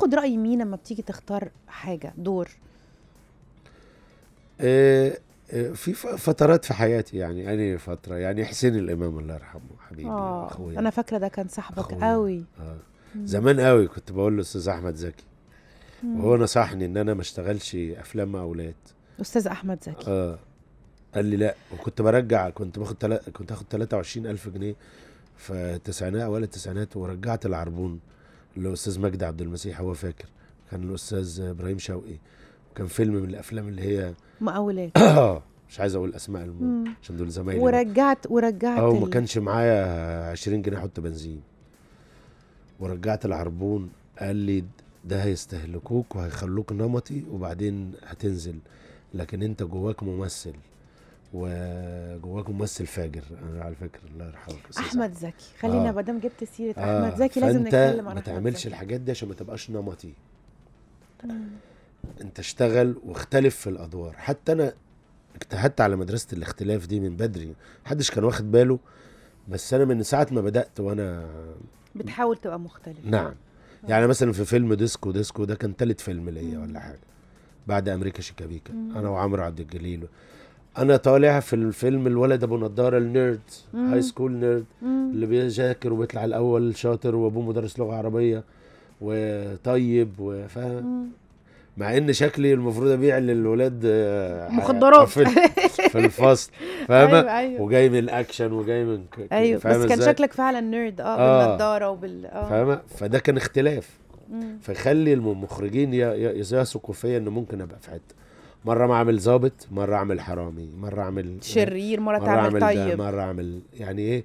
بتاخد راي مين لما بتيجي تختار حاجه دور آه، آه، في فترات في حياتي يعني أنا فتره يعني حسين الامام الله يرحمه حبيبي آه اخويا انا فاكره ده كان صاحبك قوي آه. زمان قوي كنت بقول له استاذ احمد زكي وهو نصحني ان انا ما اشتغلش افلام مع اولاد استاذ احمد زكي اه قال لي لا وكنت برجع كنت باخد تل... كنت اخد 23000 جنيه في التسعينات اول التسعينات ورجعت العربون الاستاذ مجدي عبد المسيح هو فاكر كان الاستاذ ابراهيم شوقي وكان فيلم من الافلام اللي هي مقاولات اه مش عايز اقول اسماء عشان دول زمايلي ورجعت ورجعت اه وما كانش معايا 20 جنيه احط بنزين ورجعت العربون قال لي ده هيستهلكوك وهيخلوك نمطي وبعدين هتنزل لكن انت جواك ممثل وجواك ممثل فاجر انا على فكره الله يرحمه احمد زكي خلينا آه. ما دام جبت سيره آه. احمد زكي لازم نتكلم عن ما تعملش الحاجات دي عشان ما تبقاش نمطي مم. انت اشتغل واختلف في الادوار حتى انا اجتهدت على مدرسه الاختلاف دي من بدري محدش كان واخد باله بس انا من ساعه ما بدات وانا بتحاول تبقى مختلف نعم مم. آه. يعني مثلا في فيلم ديسكو ديسكو ده كان ثالث فيلم ليا ولا حاجه بعد امريكا شيكابيكا انا وعمرو عبد الجليل و... انا طالع في الفيلم الولد ابو نضاره النيرد هاي سكول نيرد اللي بيذاكر وبيطلع الاول شاطر وابوه مدرس لغه عربيه وطيب وفاهم مع ان شكلي المفروض ابيع للولاد آه، مخدرات في الفصل فاهمه أيوة أيوة. وجاي من الاكشن وجاي من ك... ايوه بس كان زي. شكلك فعلا نيرد اه, آه. بالنضاره وبال اه فاهمه فده كان اختلاف مم. فخلي المخرجين يثقوا فيا ان ممكن ابقى في حته مره ما اعمل ظابط مره اعمل حرامي مره اعمل يعني شرير مره, مرة عمل طيب مره اعمل يعني ايه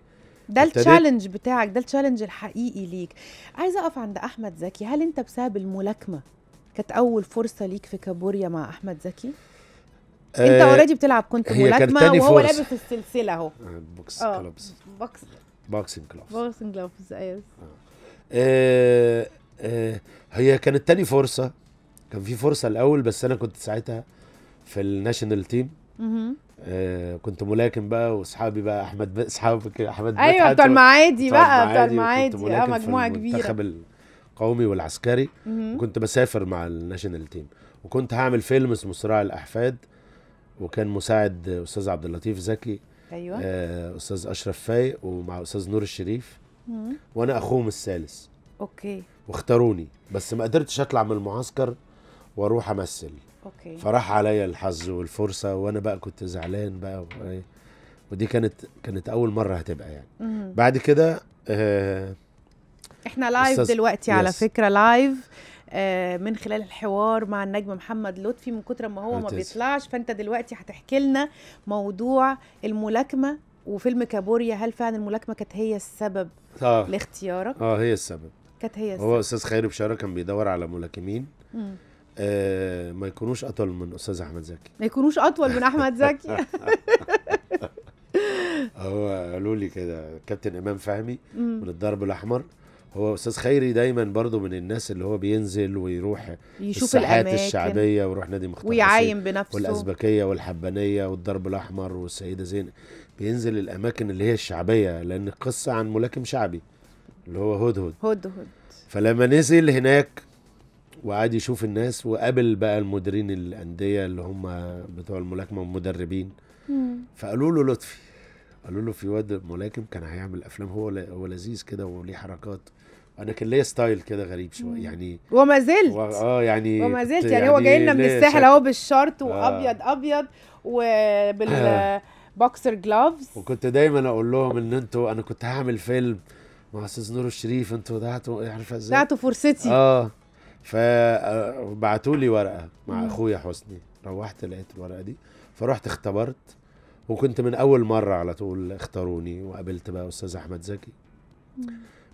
ده التشالنج بتاعك ده التشالنج الحقيقي ليك عايزه اقف عند احمد زكي هل انت بسبب الملاكمه كانت اول فرصه ليك في كابوريا مع احمد زكي انت اوريدي آه، بتلعب كنت ملاكمه وهو لابس السلسله اهو بوكس كلوبز بوكس بوكسنج كلوبز بوكسنج كلوبز ايوه هي كانت تاني فرصه كان في فرصه الاول بس انا كنت ساعتها في الناشونال تيم آه كنت ملاكم بقى واصحابي بقى احمد اصحابك احمد ايوه بتوع المعادي بقى بتوع المعادي اه مجموعه كبيره المنتخب القومي والعسكري وكنت بسافر مع الناشونال تيم وكنت هعمل فيلم اسمه صراع الاحفاد وكان مساعد استاذ عبد اللطيف زكي ايوه آه استاذ اشرف فايق ومع استاذ نور الشريف مم. وانا اخوهم الثالث اوكي واختاروني بس ما قدرتش اطلع من المعسكر واروح امثل اوكي فراح عليا الحظ والفرصه وانا بقى كنت زعلان بقى إيه. ودي كانت كانت اول مره هتبقى يعني مم. بعد كده آه احنا لايف دلوقتي يس. على فكره لايف آه، من خلال الحوار مع النجم محمد لطفي من كتر ما هو ما بيطلعش فانت دلوقتي هتحكي لنا موضوع الملاكمه وفيلم كابوريا هل فعلا الملاكمه كانت هي السبب آه. لاختيارك اه هي السبب كانت هي السبب هو استاذ خيري بشاره كان بيدور على ملاكمين مم. آه ما يكونوش اطول من استاذ احمد زكي ما يكونوش اطول من احمد زكي هو قالوا لي كده كابتن امام فهمي من الضرب الاحمر هو استاذ خيري دايما برضو من الناس اللي هو بينزل ويروح يشوف الساحات الشعبيه ويروح نادي مختار ويعاين بنفسه والازبكيه والحبانيه والضرب الاحمر والسيده زينب بينزل الاماكن اللي هي الشعبيه لان القصه عن ملاكم شعبي اللي هو هدهد هدهد فلما نزل هناك وقعد يشوف الناس وقابل بقى المديرين الانديه اللي هم بتوع الملاكمه والمدربين فقالوا له لطفي قالوا له في واد ملاكم كان هيعمل افلام هو هو لذيذ كده وليه حركات انا كان ليا ستايل كده غريب شويه يعني وما زلت و... اه يعني وما زلت يعني, يعني هو جاي لنا من الساحل اهو بالشرط آه. وابيض آه. ابيض وبالبوكسر آه. جلوفز وكنت دايما اقول لهم ان انتوا انا كنت هعمل فيلم مع استاذ نور الشريف انتوا ضيعتوا عارفه ازاي ضيعتوا فرصتي اه فبعتوا لي ورقه مع اخويا حسني روحت لقيت الورقه دي فرحت اختبرت وكنت من اول مره على طول اختاروني وقابلت بقى استاذ احمد زكي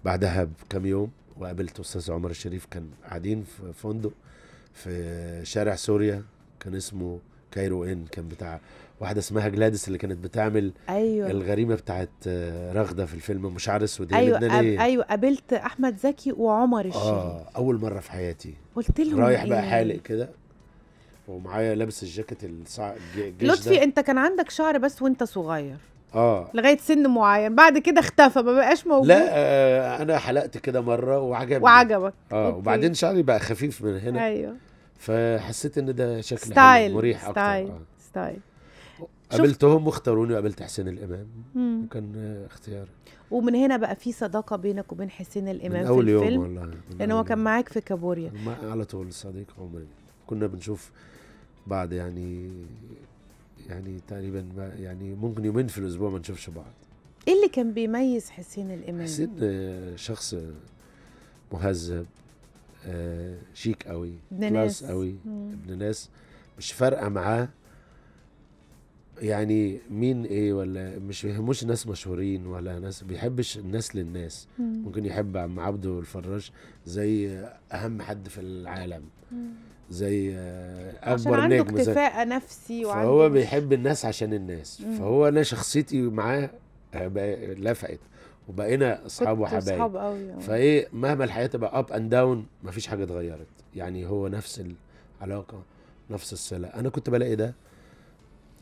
بعدها بكام يوم وقابلت استاذ عمر الشريف كان قاعدين في فندق في شارع سوريا كان اسمه كايرو ان كان بتاع واحده اسمها جلادس اللي كانت بتعمل أيوة. الغريمه بتاعت رغده في الفيلم مش عارس اسود ايوه أب... ايوه قابلت احمد زكي وعمر الشريف اه اول مره في حياتي قلت لهم رايح إيه؟ بقى حالق كده ومعايا لابس الجاكيت الصع... لطفي ده. انت كان عندك شعر بس وانت صغير اه لغايه سن معين بعد كده اختفى ما بقاش موجود لا آه انا حلقت كده مره وعجبني وعجبك اه أوكي. وبعدين شعري بقى خفيف من هنا ايوه فحسيت ان ده شكل ستايل مريح ستايل اكتر ستايل آه. ستايل قابلتهم واختاروني وقابلت حسين الامام مم. وكان اختيار ومن هنا بقى في صداقه بينك وبين حسين الامام من أول في الفيلم يوم والله لان هو كان معاك في كابوريا على طول صديق عمري كنا بنشوف بعض يعني يعني تقريبا يعني ممكن يومين في الاسبوع ما نشوفش بعض ايه اللي كان بيميز حسين الامام حسين آه، شخص مهذب آه، شيك قوي ابن ناس قوي ابن ناس مش فارقه معاه يعني مين ايه ولا مش بيهموش ناس مشهورين ولا ناس بيحبش الناس للناس مم. ممكن يحب عم عبده الفراش زي اهم حد في العالم مم. زي آه، اكبر عشان عنده نجم عنده اكتفاء نفسي وعنده فهو بيحب الناس عشان الناس مم. فهو انا شخصيتي معاه لفقت وبقينا اصحاب وحبايب اصحاب قوي فايه مهما الحياه تبقى اب اند داون مفيش حاجه اتغيرت يعني هو نفس العلاقه نفس الصله انا كنت بلاقي ده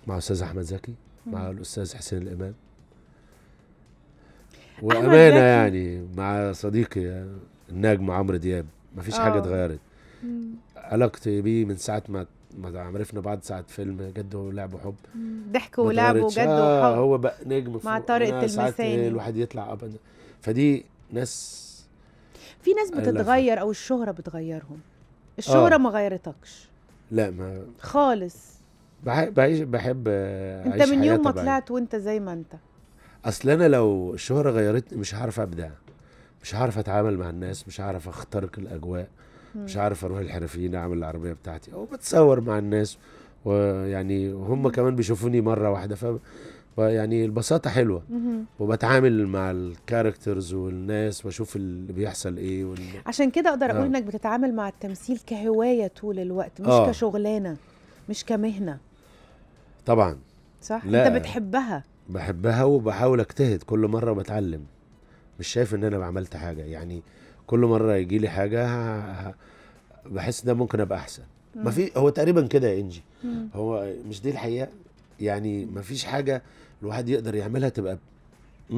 مع الاستاذ احمد زكي مع الاستاذ حسين الامام وامانه يعني مع صديقي النجم عمرو دياب مفيش حاجه آه. اتغيرت علاقتي بيه من ساعه ما ما عرفنا بعض ساعة فيلم جد ولعب وحب ضحك ولعب وجد آه وحب هو بقى نجم مع طارق التلمساني الواحد يطلع ابدا فدي ناس في ناس بتتغير او الشهرة بتغيرهم الشهرة آه. ما غيرتكش لا ما خالص بحب بعيش بحب انت من يوم ما طلعت وانت زي ما انت اصل انا لو الشهرة غيرتني مش هعرف ابدع مش هعرف اتعامل مع الناس مش هعرف اخترق الاجواء مش عارف اروح الحرفيين اعمل العربيه بتاعتي او بتصور مع الناس ويعني هم كمان بيشوفوني مره واحده ف يعني البساطه حلوه وبتعامل مع الكاركترز والناس واشوف اللي بيحصل ايه وال... عشان كده اقدر اقول آه. انك بتتعامل مع التمثيل كهوايه طول الوقت مش آه. كشغلانه مش كمهنه طبعا صح لا. انت بتحبها بحبها وبحاول اجتهد كل مره بتعلم مش شايف ان انا عملت حاجه يعني آه كل مره يجي لي حاجه بحس ده ممكن ابقى احسن ما في هو تقريبا كده يا انجي هو مش دي الحقيقه يعني ما فيش حاجه الواحد يقدر يعملها تبقى 100%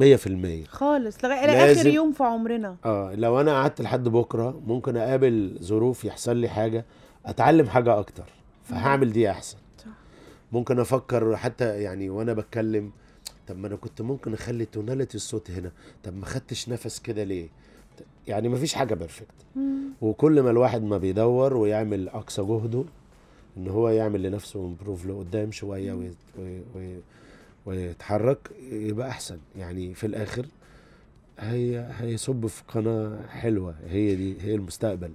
خالص لغايه اخر يوم في عمرنا اه لو انا قعدت لحد بكره ممكن اقابل ظروف يحصل لي حاجه اتعلم حاجه اكتر فهعمل دي احسن صح. ممكن افكر حتى يعني وانا بتكلم طب ما انا كنت ممكن اخلي توناليتي الصوت هنا طب ما خدتش نفس كده ليه يعني ما فيش حاجه بيرفكت وكل ما الواحد ما بيدور ويعمل اقصى جهده ان هو يعمل لنفسه امبروف لقدام شويه ويتحرك يبقى احسن يعني في الاخر هي هيصب في قناه حلوه هي دي هي المستقبل